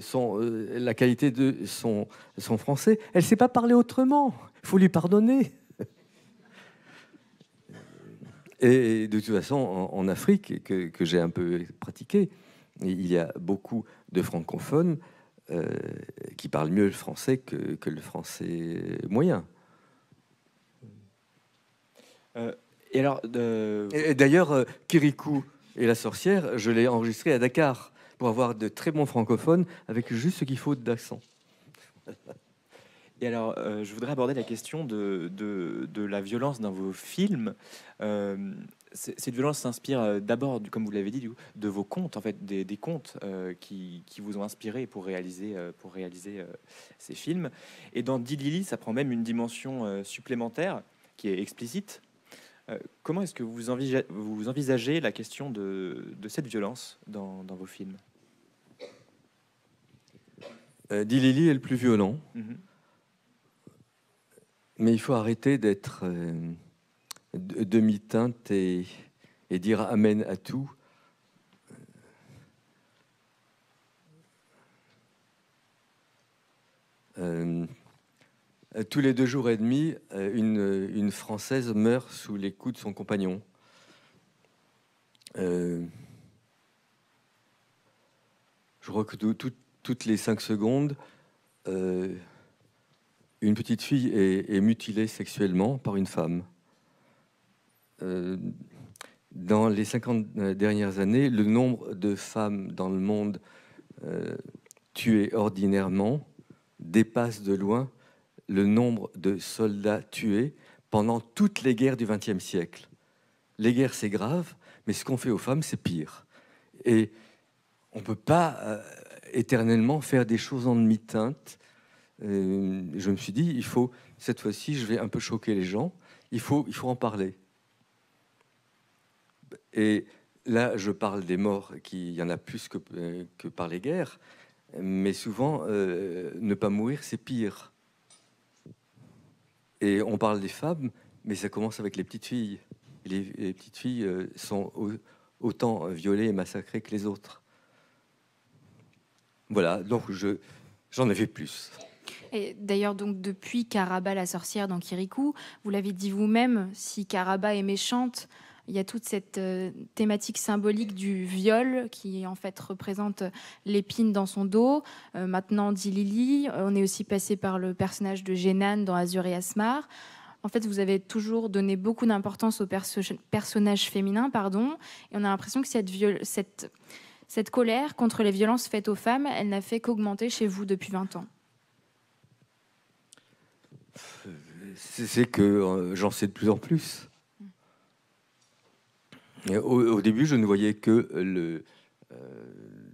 son, la qualité de son, son français. Elle ne sait pas parler autrement. Il faut lui pardonner. Et de toute façon, en, Afrique, que, que j'ai un peu pratiqué, il y a beaucoup de francophones euh, qui parlent mieux le français que, le français moyen. Euh, et alors, d'ailleurs, euh, Kirikou et la sorcière, je l'ai enregistré à Dakar pour avoir de très bons francophones avec juste ce qu'il faut d'accent. Et alors, je voudrais aborder la question de, la violence dans vos films cette violence s'inspire euh, d'abord, comme vous l'avez dit, de vos contes, en fait, des, contes euh, qui, vous ont inspiré pour réaliser, euh, pour réaliser ces films. Et dans Dilili, ça prend même une dimension supplémentaire qui est explicite. comment est-ce que vous, envisagez, vous envisagez la question de, cette violence dans, vos films Dilili est le plus violent, mm-hmm. mais il faut arrêter d'être demi-teinte et, dire Amen à tout. Euh, tous les deux jours et demi, euh, une, Française meurt sous les coups de son compagnon. Euh, je crois que toutes les cinq secondes, une petite fille est mutilée sexuellement par une femme. Euh, dans les 50 euh, dernières années, le nombre de femmes dans le monde euh, tuées ordinairement dépasse de loin le nombre de soldats tués pendant toutes les guerres du XXe siècle. Les guerres, c'est grave, mais ce qu'on fait aux femmes, c'est pire. Et on ne peut pas éternellement faire des choses en demi-teinte. je me suis dit, il faut, cette fois-ci, je vais un peu choquer les gens, il faut, il faut en parler. Et là, je parle des morts, qui il y en a plus que, euh, par les guerres, mais souvent, euh, ne pas mourir, c'est pire. Et on parle des femmes, mais ça commence avec les petites filles. Les, petites filles euh, sont autant violées et massacrées que les autres. Voilà, donc je, j'en avais plus. Et d'ailleurs, donc depuis Caraba la sorcière dans Kirikou, vous l'avez dit vous-même, si Caraba est méchante, il y a toute cette euh, thématique symbolique du viol qui en fait représente l'épine dans son dos. Euh, maintenant, dit Lily, on est aussi passé par le personnage de Génane dans Azur et Asmar. En fait, vous avez toujours donné beaucoup d'importance au personnages personnage féminin, pardon, et on a l'impression que cette, cette, colère contre les violences faites aux femmes, elle n'a fait qu'augmenter chez vous depuis 20 ans. C'est que euh, j'en sais de plus en plus. Au, début, je ne voyais que euh,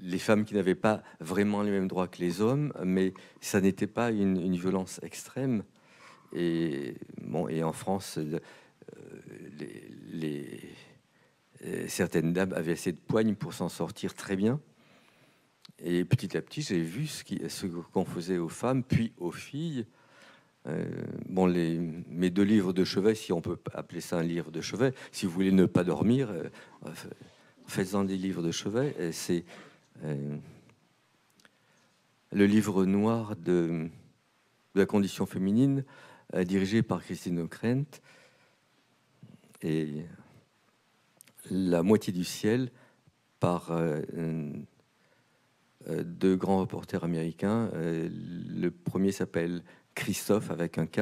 les femmes qui n'avaient pas vraiment les mêmes droits que les hommes, mais ça n'était pas une, violence extrême. Et, en France, euh, euh, certaines dames avaient assez de poignes pour s'en sortir très bien. Et petit à petit, j'ai vu ce qu'on faisait aux femmes, puis aux filles. Euh, bon, mes deux livres de chevet, si on peut appeler ça un livre de chevet, si vous voulez ne pas dormir, euh, euh, faites-en des livres de chevet. C'est le livre noir de, la condition féminine, dirigé par Christine O'Krent. Et la moitié du ciel par deux grands reporters américains. le premier s'appelle Christophe avec un K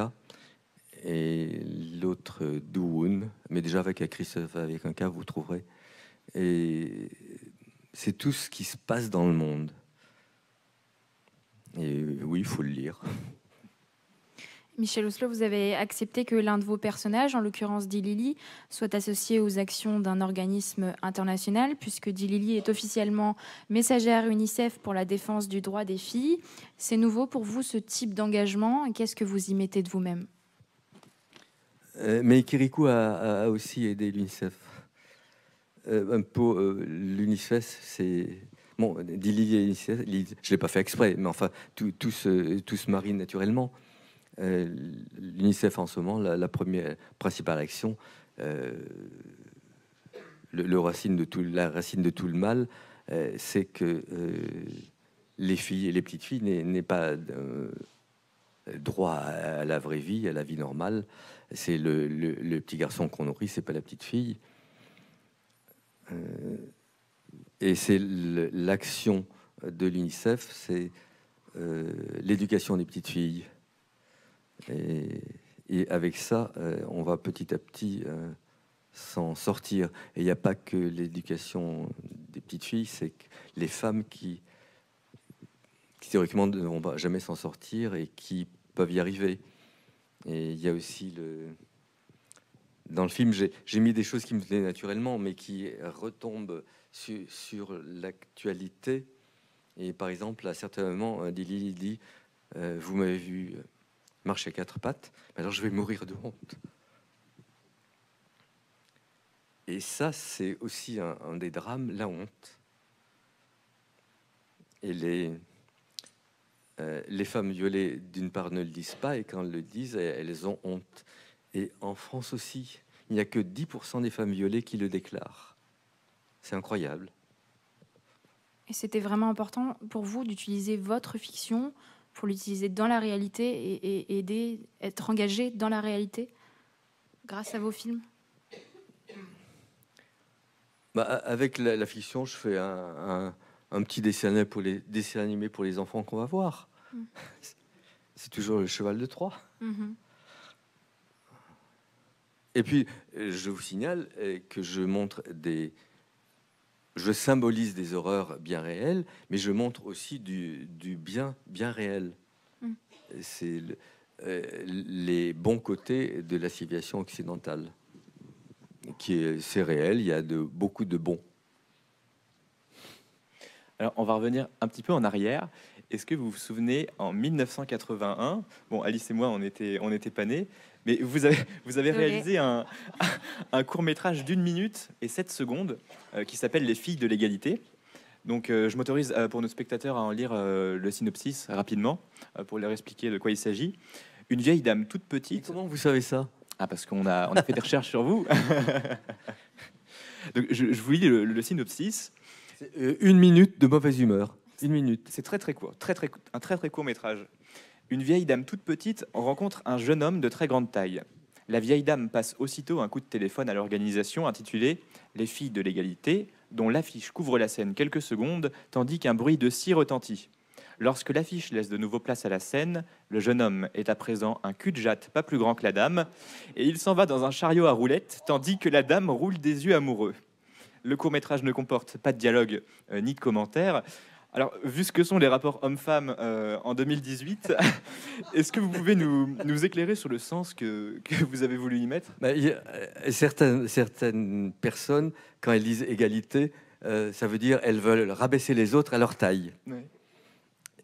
et l'autre Dououn, mais déjà avec Christophe avec un K, vous trouverez. Et c'est tout ce qui se passe dans le monde. Et oui, il faut le lire. Michel Oslo, vous avez accepté que l'un de vos personnages, en l'occurrence Dilili, soit associé aux actions d'un organisme international, puisque Dilili est officiellement messagère UNICEF pour la défense du droit des filles. C'est nouveau pour vous ce type d'engagement qu'est-ce que vous y mettez de vous-même euh, Mais Kirikou a, aussi aidé l'UNICEF. Euh, pour euh, l'UNICEF, c'est. Bon, Dilili et e, je ne l'ai pas fait exprès, mais enfin, tout, tout, naturellement. Euh, L'UNICEF en ce moment, la, première principale action, euh, le, racine de la racine de tout le mal, euh, c'est que les filles et les petites filles n'aient pas droit à la vraie vie, à la vie normale. C'est le, petit garçon qu'on nourrit, c'est pas la petite fille. et c'est l'action de l'UNICEF, c'est l'éducation des petites filles. Et, avec ça, euh, on va petit à petit euh, s'en sortir. Et il n'y a pas que l'éducation des petites filles, c'est que les femmes qui, qui théoriquement ne vont jamais s'en sortir et qui peuvent y arriver. Et il y a aussi le. Dans le film, j'ai mis des choses qui me venaient naturellement, mais qui retombent sur l'actualité. Et par exemple, à certains moments, euh, Lily dit Vous m'avez vu Marcher à quatre pattes, alors je vais mourir de honte. Et ça, c'est aussi un, des drames, la honte. Et les, euh, les femmes violées, d'une part, ne le disent pas, et quand elles le disent, elles ont honte. Et en France aussi, il n'y a que 10% des femmes violées qui le déclarent. C'est incroyable. Et c'était vraiment important pour vous d'utiliser votre fiction l'utiliser dans la réalité et, et, aider, être engagé dans la réalité grâce à vos films bah, Avec la, fiction, je fais un, petit dessin, pour les, dessins animé pour les enfants qu'on va voir. Mm. C'est toujours le cheval de Troie. Mm-hmm. Et puis, euh, je vous signale euh, que je montre des, je symbolise des horreurs bien réelles, mais je montre aussi du, bien bien réel. Mm. C'est euh, les bons côtés de la civilisation occidentale. Qui c'est réel, il y a de, beaucoup de bons. Alors, on va revenir un petit peu en arrière. Est-ce que vous vous souvenez en 1981 Bon, Alice et moi, on était, on était pas nés, mais vous avez, vous avez réalisé un, court métrage d'une minute et sept secondes euh, qui s'appelle Les filles de l'égalité. Donc euh, je m'autorise euh, pour nos spectateurs à en lire le synopsis rapidement pour leur expliquer de quoi il s'agit. Une vieille dame toute petite. comment vous savez ça Ah parce qu'on a, on a fait des recherches sur vous. Donc, je, vous lis le, le synopsis. une minute de mauvaise humeur. Une minute. C'est très très court, très, très, un très très court métrage. Une vieille dame toute petite rencontre un jeune homme de très grande taille. La vieille dame passe aussitôt un coup de téléphone à l'organisation intitulée Les filles de l'égalité, dont l'affiche couvre la scène quelques secondes, tandis qu'un bruit de scie retentit. Lorsque l'affiche laisse de nouveau place à la scène, le jeune homme est à présent un cul-de-jatte pas plus grand que la dame, et il s'en va dans un chariot à roulettes, tandis que la dame roule des yeux amoureux. Le court métrage ne comporte pas de dialogue euh, ni de commentaires, alors, vu ce que sont les rapports hommes-femmes euh, en 2018, est-ce que vous pouvez nous, éclairer sur le sens que, vous avez voulu y mettre bah, euh, certaines, personnes, quand elles disent égalité, euh, ça veut dire elles veulent rabaisser les autres à leur taille.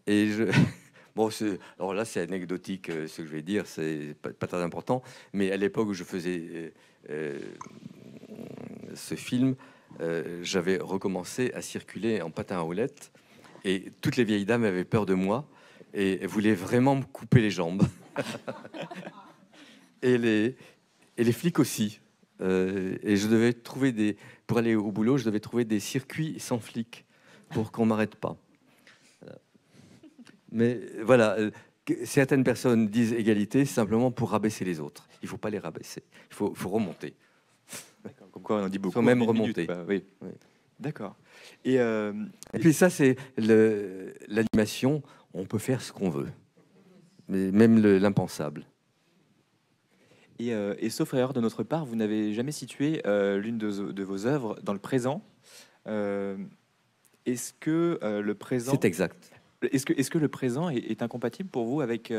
Et je. Bon, alors là, c'est anecdotique ce que je vais dire, c'est pas, pas, très important, mais à l'époque où je faisais ce film, j'avais recommencé à circuler en patin à roulettes et toutes les vieilles dames avaient peur de moi et voulaient vraiment me couper les jambes. et, les, et les flics aussi. Euh, et je devais trouver des. Pour aller au boulot, je devais trouver des circuits sans flics pour qu'on m'arrête pas. Euh, mais voilà, euh, certaines personnes disent égalité simplement pour rabaisser les autres. Il ne faut pas les rabaisser. Il faut, remonter. Comme quoi, on en dit beaucoup. Faut même remonter. oui. oui. D'accord. Euh, et, puis ça, c'est l'animation, on peut faire ce qu'on veut, mais même l'impensable. Euh, et, sauf erreur de notre part, vous n'avez jamais situé euh, l'une de, vos œuvres dans le présent. est-ce que le présent... C'est exact. Est-ce que, est que le présent est, incompatible pour vous avec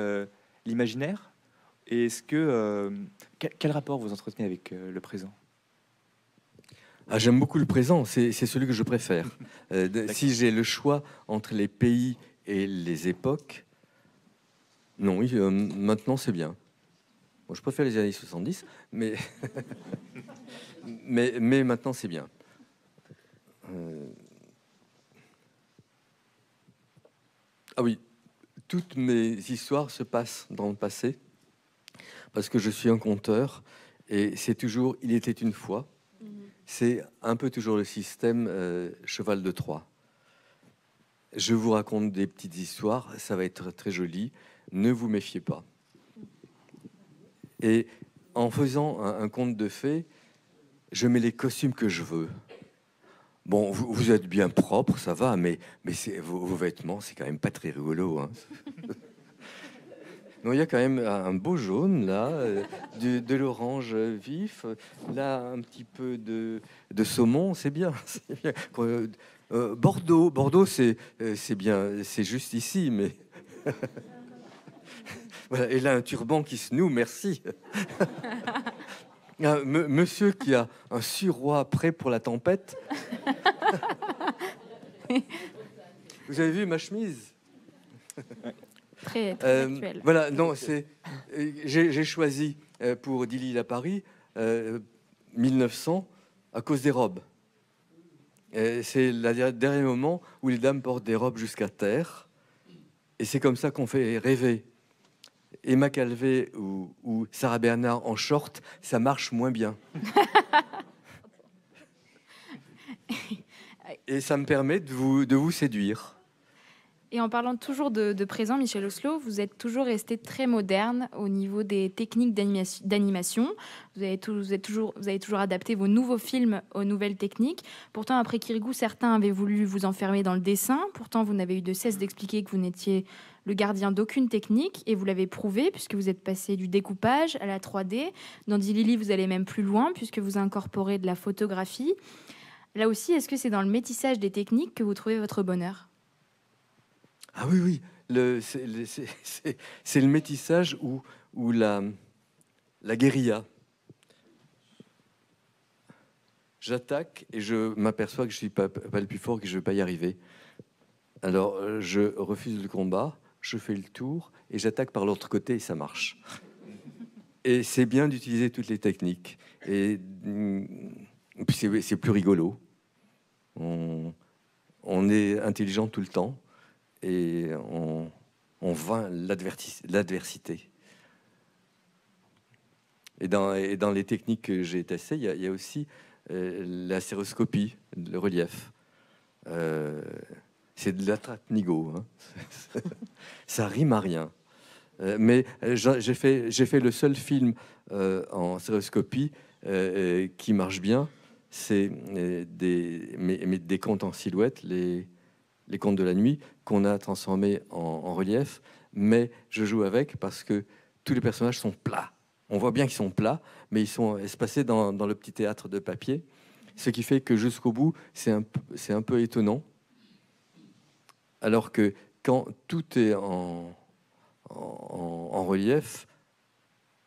l'imaginaire Et est-ce que... quel, rapport vous entretenez avec le présent ah, j'aime beaucoup le présent, c'est celui que je préfère. Euh, si j'ai le choix entre les pays et les époques, non, oui, euh, maintenant c'est bien. je préfère les années 70, mais, mais, mais maintenant c'est bien. Euh, ah oui, toutes mes histoires se passent dans le passé, parce que je suis un conteur, et c'est toujours Il était une fois c'est un peu toujours le système euh, cheval de Troie. Je vous raconte des petites histoires, ça va être très joli, ne vous méfiez pas. Et en faisant un, conte de fées, je mets les costumes que je veux. Bon, vous, êtes bien propre, ça va, mais, mais vos, vos, vêtements, c'est quand même pas très rigolo. Hein. il y a quand même un beau jaune là, euh, de, l'orange vif, là un petit peu de, de saumon, c'est bien. Euh, euh, Bordeaux, Bordeaux c'est bien, c'est juste ici, mais voilà, et là un turban qui se noue, merci. Ah, monsieur qui a un surroi prêt pour la tempête. Vous avez vu ma chemise euh, voilà, non, c'est. Euh, j'ai choisi euh, pour Dilly à Paris 1900 à cause des robes. C'est le dernier moment où les dames portent des robes jusqu'à terre. Et c'est comme ça qu'on fait rêver. Emma Calvé ou, Sarah Bernard en short, ça marche moins bien. Et ça me permet de de vous séduire. Et en parlant toujours de, présent, Michel Oslo, vous êtes toujours resté très moderne au niveau des techniques d'animation. Vous, avez vous, toujours, vous avez toujours adapté vos nouveaux films aux nouvelles techniques. Pourtant, après Kirigou, certains avaient voulu vous enfermer dans le dessin. Pourtant, vous n'avez eu de cesse d'expliquer que vous n'étiez le gardien d'aucune technique et vous l'avez prouvé puisque vous êtes passé du découpage à la 3D. Dans Dilili, vous allez même plus loin puisque vous incorporez de la photographie. Là aussi, est-ce que c'est dans le métissage des techniques que vous trouvez votre bonheur ah oui, oui, c'est, le, métissage ou, la, guérilla. J'attaque et je m'aperçois que je suis pas, le plus fort, que je ne vais pas y arriver. Alors je refuse le combat, je fais le tour et j'attaque par l'autre côté et ça marche. Et c'est bien d'utiliser toutes les techniques. Et, mm, c'est, plus rigolo. on est intelligent tout le temps et on, on l'adversité. Et dans, les techniques que j'ai testées, il y, a, aussi euh, la séroscopie, le relief. Euh, c'est de la trappe Nigo. Hein. Ça rime à rien. Euh, mais j'ai fait, fait, le seul film en séroscopie qui marche bien. C'est des, mais, des en silhouette, les, les contes de la nuit, qu'on a transformés en, relief, mais je joue avec parce que tous les personnages sont plats. On voit bien qu'ils sont plats, mais ils sont espacés dans, le petit théâtre de papier, ce qui fait que jusqu'au bout, c'est un, peu étonnant. Alors que quand tout est en, relief,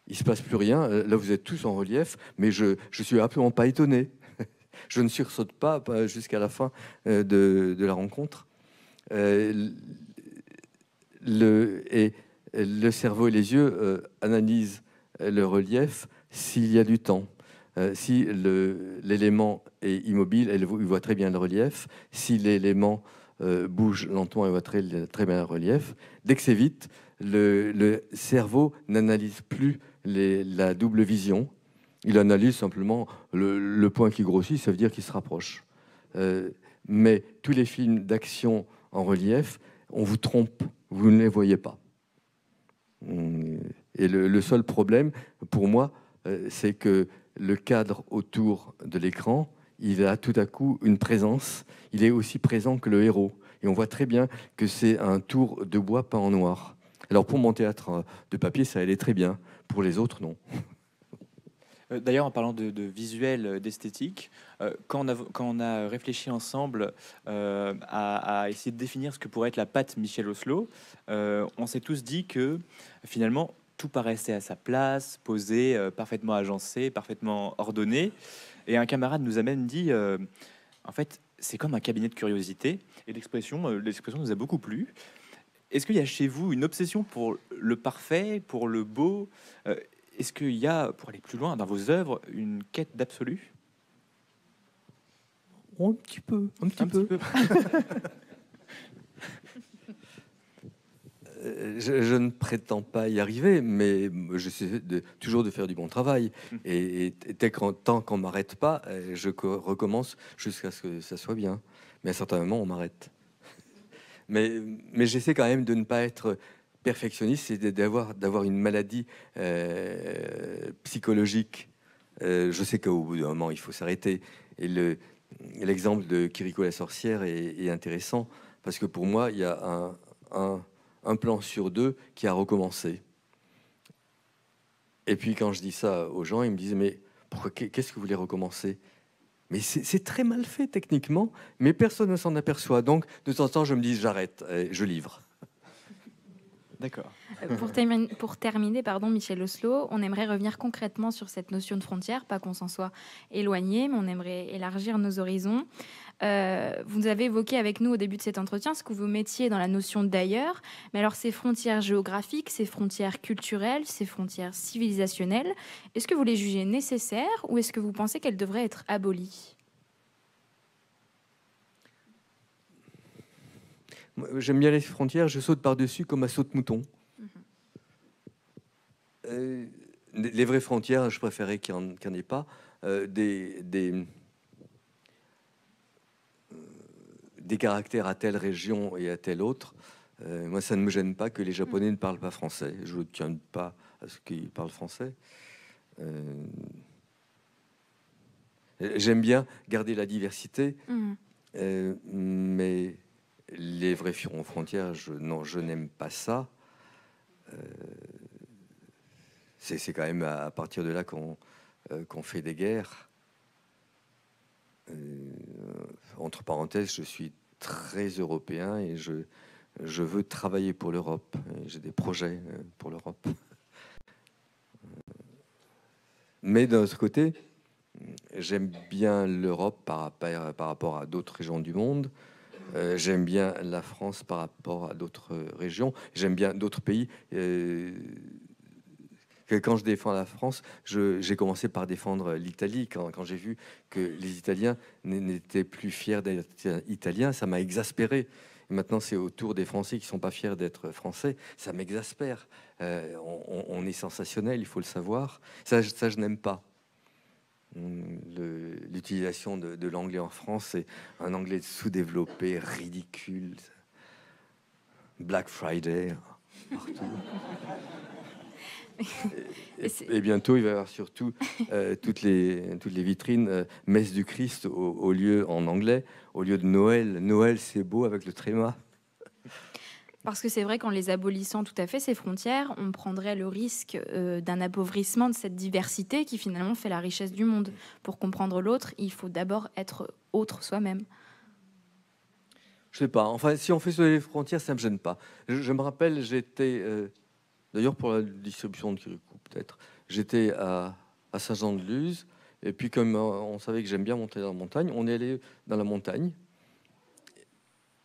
il se passe plus rien. Là, vous êtes tous en relief, mais je ne suis absolument pas étonné. je ne sursaute pas jusqu'à la fin euh, de, la rencontre. Euh, le, cerveau et les yeux euh, analysent le relief s'il y a du temps. Euh, si l'élément est immobile, il voit très bien le relief. Si l'élément bouge lentement, il voit très, bien le relief. Dès que c'est vite, le, cerveau n'analyse plus la double vision. Il analyse simplement le, point qui grossit, ça veut dire qu'il se rapproche. mais tous les films d'action en relief, on vous trompe, vous ne les voyez pas. Et le, seul problème, pour moi, euh, c'est que le cadre autour de l'écran, il a tout à coup une présence, il est aussi présent que le héros. Et on voit très bien que c'est un tour de bois peint en noir. Alors pour mon théâtre euh, de papier, ça allait très bien. Pour les autres, non. Euh, d'ailleurs, en parlant de, visuel, euh, d'esthétique, euh, quand, on a, réfléchi ensemble à, essayer de définir ce que pourrait être la patte Michel Oslo, on s'est tous dit que finalement, tout paraissait à sa place, posé, parfaitement agencé, parfaitement ordonné. Et un camarade nous a même dit, en fait, c'est comme un cabinet de curiosité. Et l'expression, l'expression nous a beaucoup plu. Est-ce qu'il y a chez vous une obsession pour le parfait, pour le beau est-ce qu'il y a, pour aller plus loin, dans vos œuvres, une quête d'absolu Un petit peu. Un petit peu. Euh, je, ne prétends pas y arriver, mais je j'essaie toujours de faire du bon travail. Hmm. Et, tant qu'on m'arrête pas, euh, je recommence jusqu'à ce que ça soit bien. Mais à certains moments, on m'arrête. mais j'essaie quand même de ne pas être perfectionniste, c'est d'avoir, d'avoir une maladie euh, psychologique. Euh, je sais qu'au bout d'un moment, il faut s'arrêter. Et le, l'exemple de Kiriko la sorcière est, intéressant, parce que pour moi, il y a un, plan sur deux qui a recommencé. Et puis quand je dis ça aux gens, ils me disent, mais pourquoi, qu'est-ce que vous voulez recommencer mais c'est, c'est très mal fait techniquement, mais personne ne s'en aperçoit. Donc, de temps en temps, je me dis, j'arrête, je livre. D'accord. Euh, pour, terminer, pardon, Michel Oslo, on aimerait revenir concrètement sur cette notion de frontière, pas qu'on s'en soit éloigné, mais on aimerait élargir nos horizons. Euh, vous avez évoqué avec nous au début de cet entretien ce que vous mettiez dans la notion d'ailleurs, mais alors ces frontières géographiques, ces frontières culturelles, ces frontières civilisationnelles, est-ce que vous les jugez nécessaires ou est-ce que vous pensez qu'elles devraient être abolies J'aime bien les frontières, je saute par-dessus comme un saute-mouton. Mhm. Euh, les vraies frontières, je préférais qu'il n'y en, ait pas. Euh, des, des, euh, des, caractères à telle région et à telle autre. moi, ça ne me gêne pas que les Japonais mhm. ne parlent pas français. Je ne tiens pas à ce qu'ils parlent français. J'aime bien garder la diversité, mhm. mais les vrais furons frontières, je, non, je n'aime pas ça. Euh, c'est quand même à, partir de là qu'on euh, fait des guerres. Euh, entre parenthèses, je suis très européen et je, veux travailler pour l'Europe. J'ai des projets pour l'Europe. Mais d'un autre côté, j'aime bien l'Europe par, rapport à d'autres régions du monde. Euh, j'aime bien la France par rapport à d'autres euh, régions. J'aime bien d'autres pays. Euh, quand je défends la France, j'ai commencé par défendre l'Italie. Quand, j'ai vu que les Italiens n'étaient plus fiers d'être italiens, ça m'a exaspéré. Maintenant, c'est au tour des Français qui ne sont pas fiers d'être Français. Ça m'exaspère. on, est sensationnel, il faut le savoir. ça je n'aime pas l'utilisation de, l'anglais en France, c'est un anglais sous-développé, ridicule. Black Friday, partout. et, bientôt, il va y avoir surtout euh, toutes, les, toutes les vitrines euh, messe du Christ au, lieu en anglais, au lieu de Noël. Noël, c'est beau avec le tréma. Parce que c'est vrai qu'en les abolissant tout à fait, ces frontières, on prendrait le risque euh, d'un appauvrissement de cette diversité qui finalement fait la richesse du monde. Pour comprendre l'autre, il faut d'abord être autre soi-même. Je sais pas. Enfin, si on fait sur les frontières, ça me gêne pas. Je, me rappelle, j'étais euh, d'ailleurs pour la distribution de Kirikou, peut-être. J'étais à, Saint-Jean-de-Luz, et puis comme euh, on savait que j'aime bien monter dans la montagne, on est allé dans la montagne.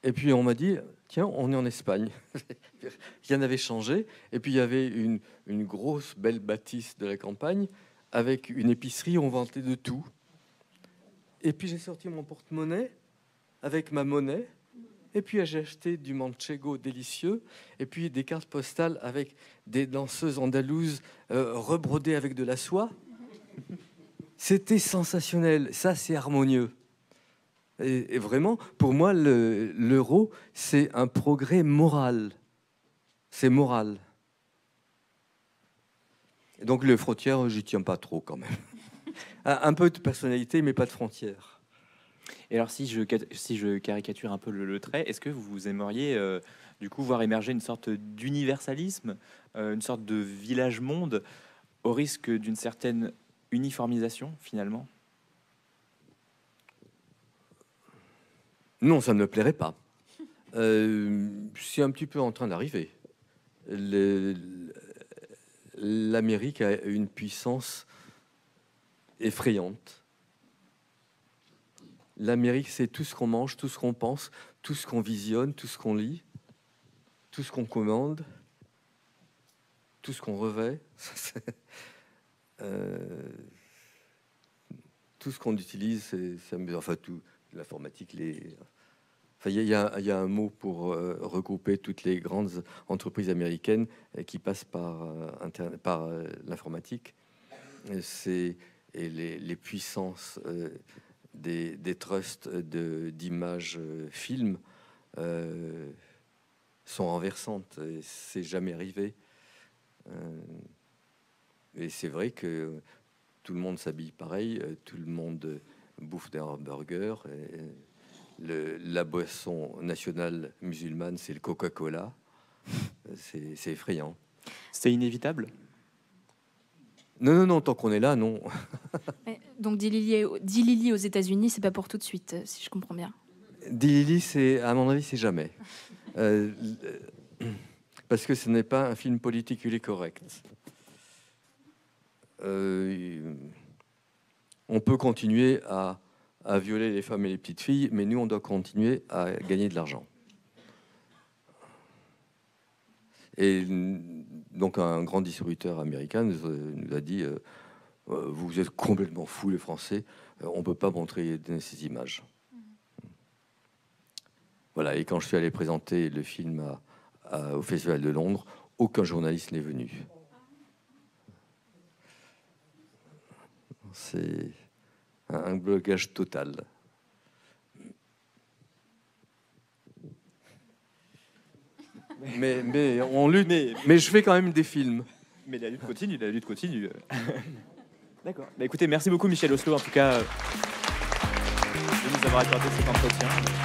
Et puis on m'a dit, tiens, on est en Espagne. Rien n'avait changé. Et puis il y avait une, grosse belle bâtisse de la campagne avec une épicerie, on vantait de tout. Et puis j'ai sorti mon porte-monnaie avec ma monnaie. Et puis j'ai acheté du manchego délicieux. Et puis des cartes postales avec des danseuses andalouses euh, rebrodées avec de la soie. C'était sensationnel. Ça, c'est harmonieux. Et, vraiment, pour moi, l'euro, c'est un progrès moral. C'est moral. donc les frontières, j'y tiens pas trop quand même. un peu de personnalité, mais pas de frontières. Et alors, si je, caricature un peu le, trait, est-ce que vous aimeriez euh, du coup voir émerger une sorte d'universalisme, euh, une sorte de village-monde, au risque d'une certaine uniformisation finalement Non, ça ne me plairait pas. Euh, c'est un petit peu en train d'arriver. L'Amérique a une puissance effrayante. L'Amérique, c'est tout ce qu'on mange, tout ce qu'on pense, tout ce qu'on visionne, tout ce qu'on lit, tout ce qu'on commande, tout ce qu'on revêt, euh, tout ce qu'on utilise, c'est enfin tout, l'informatique, les. il y, a un mot pour euh, regrouper toutes les grandes entreprises américaines euh, qui passent par, euh, par l'informatique. C'est et les, puissances des, trusts d'images de, films sont renversantes. C'est jamais arrivé. et c'est vrai que tout le monde s'habille pareil, tout le monde bouffe d'un burger. la boisson nationale musulmane, c'est le Coca-Cola. C'est effrayant. C'est inévitable Non, non, non, tant qu'on est là, non. Mais, donc, Dilili aux États-Unis, c'est pas pour tout de suite, euh, si je comprends bien. Dilili, c'est, à mon avis, c'est jamais. Euh, euh, parce que ce n'est pas un film politique est correct. Euh, on peut continuer à, violer les femmes et les petites filles, mais nous, on doit continuer à gagner de l'argent. Et donc un grand distributeur américain nous, euh, a dit, euh, euh, vous êtes complètement fous les Français, on ne peut pas montrer ces images. Voilà, et quand je suis allé présenter le film au Festival de Londres, aucun journaliste n'est venu. C'est un blocage total. Mais, on lutte. Mais je fais quand même des films. Mais la lutte continue, la lutte continue. D'accord. Bah, écoutez, merci beaucoup Michel Oslo en tout cas euh, de nous avoir accordé cet entretien.